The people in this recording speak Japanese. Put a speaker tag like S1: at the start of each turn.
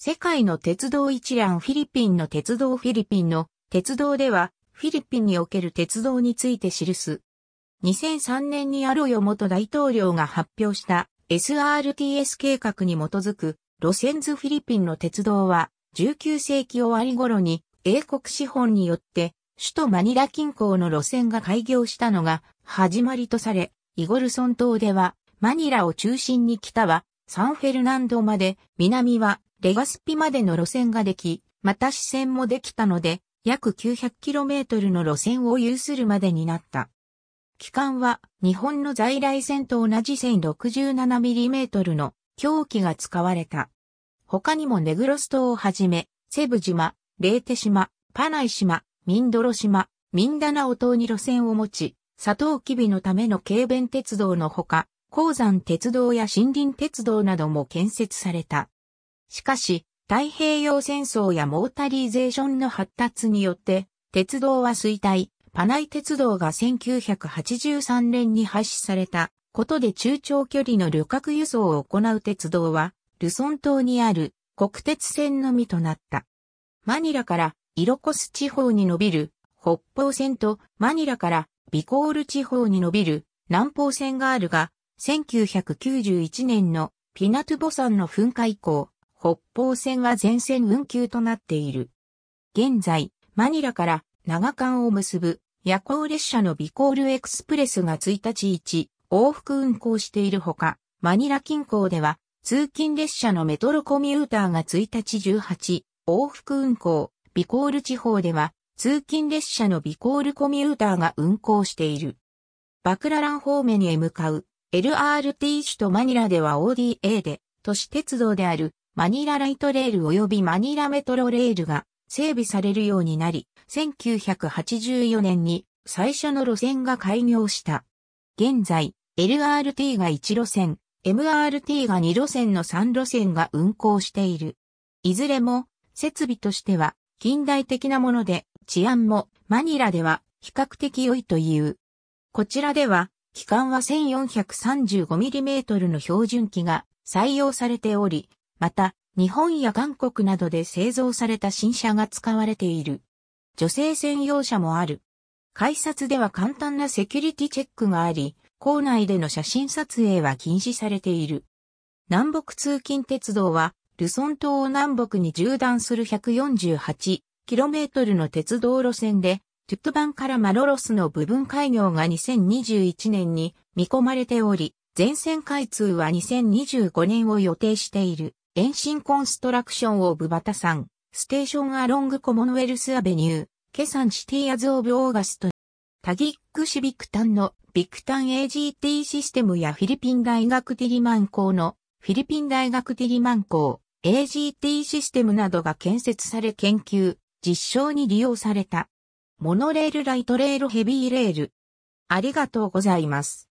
S1: 世界の鉄道一覧フィリピンの鉄道フィリピンの鉄道ではフィリピンにおける鉄道について記す。2003年にアロヨ元大統領が発表した SRTS 計画に基づく路線図フィリピンの鉄道は19世紀終わり頃に英国資本によって首都マニラ近郊の路線が開業したのが始まりとされ、イゴルソン島ではマニラを中心に北はサンフェルナンドまで南はレガスピまでの路線ができ、また支線もできたので、約 900km の路線を有するまでになった。機関は日本の在来線と同じ 1067mm の狂気が使われた。他にもネグロス島をはじめ、セブ島、レーテ島、パナイ島、ミンドロ島、ミンダナオ島に路線を持ち、サトウキビのための軽便鉄道のほか、鉱山鉄道や森林鉄道なども建設された。しかし、太平洋戦争やモータリーゼーションの発達によって、鉄道は衰退、パナイ鉄道が1983年に廃止されたことで中長距離の旅客輸送を行う鉄道は、ルソン島にある国鉄線のみとなった。マニラからイロコス地方に伸びる北方線とマニラからビコール地方に伸びる南方線があるが、1991年のピナトゥボ山の噴火以降、北方線は全線運休となっている。現在、マニラから長間を結ぶ夜行列車のビコールエクスプレスが1日1往復運行しているほか、マニラ近郊では通勤列車のメトロコミューターが1日18往復運行、ビコール地方では通勤列車のビコールコミューターが運行している。バクララン方面へ向かう LRT 首都マニラでは ODA で都市鉄道であるマニラライトレール及びマニラメトロレールが整備されるようになり、1984年に最初の路線が開業した。現在、LRT が1路線、MRT が2路線の3路線が運行している。いずれも設備としては近代的なもので治安もマニラでは比較的良いという。こちらでは機関は 1435mm の標準機が採用されており、また、日本や韓国などで製造された新車が使われている。女性専用車もある。改札では簡単なセキュリティチェックがあり、校内での写真撮影は禁止されている。南北通勤鉄道は、ルソン島を南北に縦断する 148km の鉄道路線で、トゥットバンからマロロスの部分開業が2021年に見込まれており、全線開通は2025年を予定している。遠心コンストラクションオブバタさん、ステーションアロングコモノウェルスアベニュー、ケサンシティアズオブオーガスト、タギックシビクタンのビクタン AGT システムやフィリピン大学ティリマン校のフィリピン大学ティリマン校 AGT システムなどが建設され研究、実証に利用された。モノレールライトレールヘビーレール。ありがとうございます。